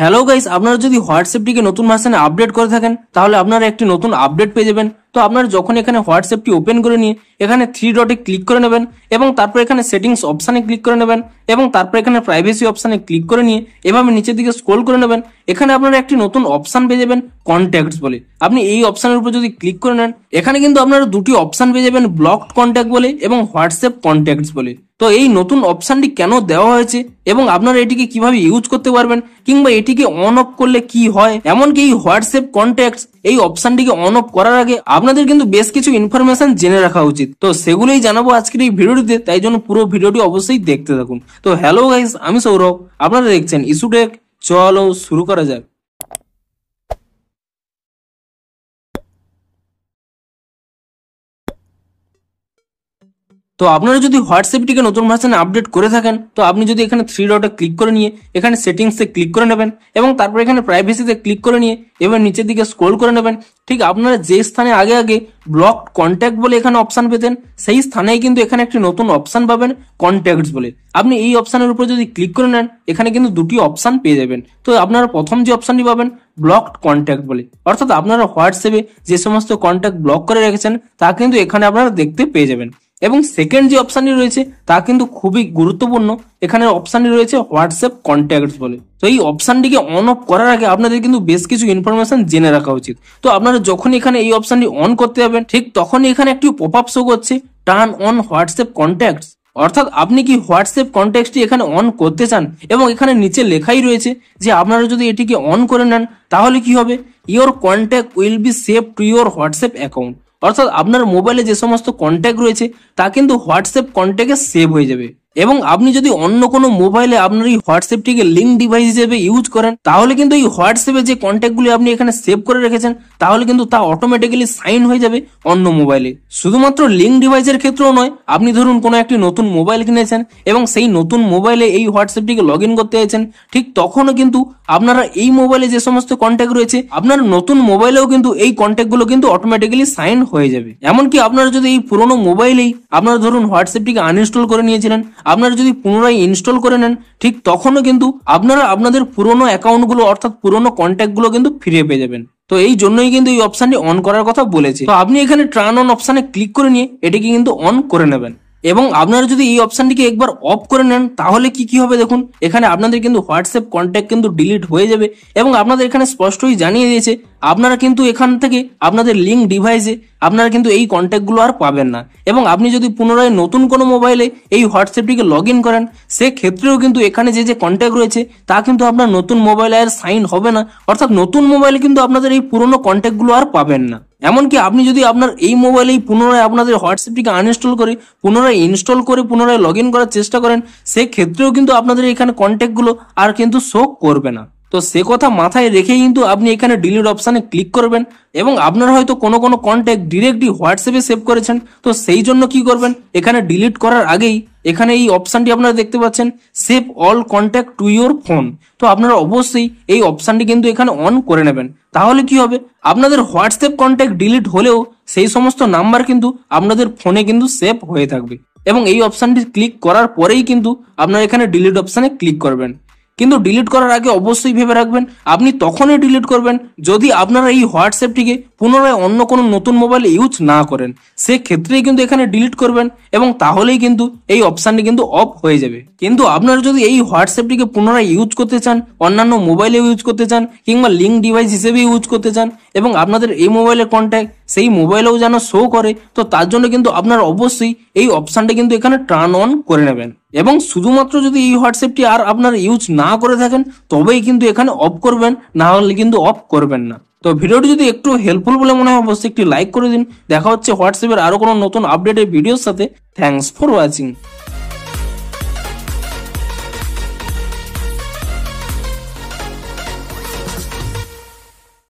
hello guys আপনারা যদি হোয়াটসঅ্যাপটিকে নতুন ভার্সানে আপডেট করে থাকেন তাহলে আপনারা একটি নতুন আপডেট পেয়ে যাবেন তো আপনারা যখন এখানে হোয়াটসঅ্যাপটি ওপেন করে নিয়ে এখানে থ্রি ডটে ক্লিক করে নেবেন এবং তারপর এখানে সেটিংস অপশানে ক্লিক করে নেবেন এবং তারপর এখানে প্রাইভেসি অপশানে ক্লিক করে নিয়ে এভাবে নিচের দিকে স্ক্রোল করে নেবেন এখানে আপনারা একটি নতুন অপশান পেয়ে যাবেন কন্ট্যাক্টস বলে আপনি এই অপশানের উপর যদি ক্লিক করে নেন এখানে কিন্তু আপনারা দুটি অপশান পেয়ে যাবেন ব্লকড কন্ট্যাক্ট বলে এবং হোয়াটসঅ্যাপ কন্ট্যাক্টস বলে তো এই নতুন অপশানটি কেন দেওয়া হয়েছে এবং আপনারা এটিকে কিভাবে ইউজ করতে পারবেন কিংবা এটিকে অন অফ করলে কি হয় এমনকি এই হোয়াটসঅ্যাপ কন্ট্যাক্ট এই অপশানটিকে অন অফ করার আগে আপনাদের কিন্তু বেশ কিছু ইনফরমেশন জেনে রাখা উচিত তো সেগুলোই জানাবো আজকের এই ভিডিওটিতে তাই জন্য পুরো ভিডিওটি অবশ্যই দেখতে থাকুন তো হ্যালো গাইস আমি সৌরভ আপনারা দেখছেন ইস্যু চলো শুরু করা যাক তো আপনারা যদি হোয়াটসঅ্যাপটিকে নতুন ভার্সানে আপডেট করে থাকেন তো আপনি যদি এখানে থ্রি ডটে ক্লিক করে নিয়ে এখানে সেটিংসে ক্লিক করে নেবেন এবং তারপর এখানে প্রাইভেসিতে ক্লিক করে নিয়ে এবার নিচের দিকে স্ক্রোল করে নেবেন ঠিক আপনারা যে স্থানে আগে আগে ব্লক কন্ট্যাক্ট বলে এখানে অপশান পেতেন সেই স্থানেই কিন্তু এখানে একটি নতুন অপশান পাবেন কন্ট্যাক্টস বলে আপনি এই অপশানের উপর যদি ক্লিক করে নেন এখানে কিন্তু দুটি অপশান পেয়ে যাবেন তো আপনারা প্রথম যে অপশানটি পাবেন ব্লকড কন্ট্যাক্ট বলে অর্থাৎ আপনারা হোয়াটসঅ্যাপে যে সমস্ত কন্ট্যাক্ট ব্লক করে রেখেছেন তা কিন্তু এখানে আপনারা দেখতে পেয়ে যাবেন এবং সেকেন্ড যে অপশানটি রয়েছে তা কিন্তু খুবই গুরুত্বপূর্ণ এখানে অপশানটি রয়েছে হোয়াটসঅ্যাপ কন্ট্যাক্টস বলে তো এই অপশানটিকে অন অফ করার আগে আপনাদের কিন্তু বেশ কিছু ইনফরমেশন জেনে রাখা উচিত তো আপনারা যখন এখানে এই অপশানটি অন করতে যাবেন ঠিক তখন এখানে একটি পপ আপ শো করছে টার্ন অন হোয়াটসঅ্যাপ কন্ট্যাক্টস অর্থাৎ আপনি কি হোয়াটসঅ্যাপ কন্ট্যাক্টটি এখানে অন করতে চান এবং এখানে নিচে লেখাই রয়েছে যে আপনারা যদি এটিকে অন করে নেন তাহলে কি হবে your contact will be save to your WhatsApp account অর্থাৎ আপনার মোবাইলে যে সমস্ত কন্ট্যাক্ট রয়েছে তা কিন্তু হোয়াটসঅ্যাপ কন্ট্যাক্টে সেভ হয়ে যাবে এবং আপনি যদি অন্য কোনো মোবাইলে আপনার এই হোয়াটসঅ্যাপটিকে লিঙ্ক ডিভাইস হিসেবে ইউজ করেন তাহলে কিন্তু এই হোয়াটসঅ্যাপে যে কন্ট্যাক্টগুলি আপনি এখানে সেভ করে রেখেছেন তাহলে কিন্তু তা অটোমেটিক্যালি সাইন হয়ে যাবে অন্য মোবাইলে শুধুমাত্র লিঙ্ক ডিভাইসের ক্ষেত্রেও নয় আপনি ধরুন কোনো একটি নতুন মোবাইল কিনেছেন এবং সেই নতুন মোবাইলে এই হোয়াটসঅ্যাপটিকে লগ ইন করতে চাইছেন ঠিক তখনও কিন্তু আপনারা এই মোবাইলে যে সমস্ত কন্ট্যাক্ট রয়েছে আপনার নতুন মোবাইলেও কিন্তু এই কন্ট্যাক্টগুলো কিন্তু অটোমেটিক্যালি সাইন হয়ে যাবে এমনকি আপনারা যদি এই পুরোনো মোবাইলেই আপনারা ধরুন হোয়াটসঅ্যাপটিকে আনইনস্টল করে নিয়েছিলেন আপনারা যদি পুনরায় ইনস্টল করে নেন ঠিক তখনও কিন্তু আপনারা আপনাদের পুরনো অ্যাকাউন্টগুলো অর্থাৎ পুরনো কন্ট্যাক্টগুলো কিন্তু ফিরে পেয়ে যাবেন তো এই জন্যই কিন্তু এই অপশানটি অন করার কথা বলেছে তো আপনি এখানে ট্রান অন অপশানে ক্লিক করে নিয়ে এটিকে কিন্তু অন করে নেবেন এবং আপনারা যদি এই অপশানটিকে একবার অফ করে নেন তাহলে কি কি হবে দেখুন এখানে আপনাদের কিন্তু হোয়াটসঅ্যাপ কন্ট্যাক্ট কিন্তু ডিলিট হয়ে যাবে এবং আপনাদের এখানে স্পষ্টই জানিয়ে দিয়েছে আপনারা কিন্তু এখান থেকে আপনাদের লিঙ্ক ডিভাইসে আপনারা কিন্তু এই কন্ট্যাক্টগুলো আর পাবেন না এবং আপনি যদি পুনরায় নতুন কোনো মোবাইলে এই হোয়াটসঅ্যাপটিকে লগ ইন করেন সেক্ষেত্রেও কিন্তু এখানে যে যে কন্ট্যাক্ট রয়েছে তা কিন্তু আপনার নতুন মোবাইলে আর সাইন হবে না অর্থাৎ নতুন মোবাইলে কিন্তু আপনাদের এই পুরনো কন্ট্যাক্টগুলো আর পাবেন না এমনকি আপনি যদি আপনার এই মোবাইলেই পুনরায় আপনাদের হোয়াটসঅ্যাপটিকে আনইনস্টল করে পুনরায় ইনস্টল করে পুনরায় লগ ইন করার চেষ্টা করেন সেক্ষেত্রেও কিন্তু আপনাদের এখানে কন্ট্যাক্টগুলো আর কিন্তু শো করবে না তো সে কথা মাথায় রেখে কিন্তু আপনি এখানে ডিলিট অপশানে ক্লিক করবেন এবং আপনার হয়তো কোনো কোনো কন্ট্যাক্ট ডিরেক্টলি হোয়াটসঅ্যাপে সেভ করেছেন তো সেই জন্য কি করবেন এখানে ডিলিট করার আগেই এখানে এই অপশানটি আপনারা দেখতে পাচ্ছেন save all contact to your phone তো আপনারা অবশ্যই এই অপশানটি কিন্তু এখানে অন করে নেবেন তাহলে কি হবে আপনাদের হোয়াটসঅ্যাপ কন্ট্যাক্ট ডিলিট হলেও সেই সমস্ত নাম্বার কিন্তু আপনাদের ফোনে কিন্তু সেভ হয়ে থাকবে এবং এই অপশানটি ক্লিক করার পরেই কিন্তু আপনারা এখানে ডিলিট অপশানে ক্লিক করবেন কিন্তু ডিলিট করার আগে অবশ্যই ভেবে রাখবেন আপনি তখনই ডিলিট করবেন যদি আপনারা এই হোয়াটসঅ্যাপটিকে পুনরায় অন্য কোনো নতুন মোবাইলে ইউজ না করেন সেক্ষেত্রেই কিন্তু এখানে ডিলিট করবেন এবং তাহলেই কিন্তু এই অপশানটি কিন্তু অফ হয়ে যাবে কিন্তু আপনারা যদি এই হোয়াটসঅ্যাপটিকে পুনরায় ইউজ করতে চান অন্যান্য মোবাইলেও ইউজ করতে চান কিংবা লিঙ্ক ডিভাইস হিসেবে ইউজ করতে চান এবং আপনাদের এই মোবাইলের কন্ট্যাক্ট সেই মোবাইলেও যেন শো করে তো তার জন্য কিন্তু আপনার অবশ্যই এই অপশানটা কিন্তু এখানে টার্ন অন করে নেবেন এবং শুধুমাত্র যদি এই হোয়াটসঅ্যাপটি আর আপনার ইউজ না করে থাকেন তবেই কিন্তু এখানে অফ করবেন না হলে কিন্তু অফ করবেন না তো ভিডিওটি যদি একটু হেল্পফুল বলে মনে হয় অবশ্যই একটি লাইক করে দিন দেখা হচ্ছে হোয়াটসঅ্যাপের আরও কোনো নতুন আপডেটের ভিডিওর সাথে থ্যাংকস ফর ওয়াচিং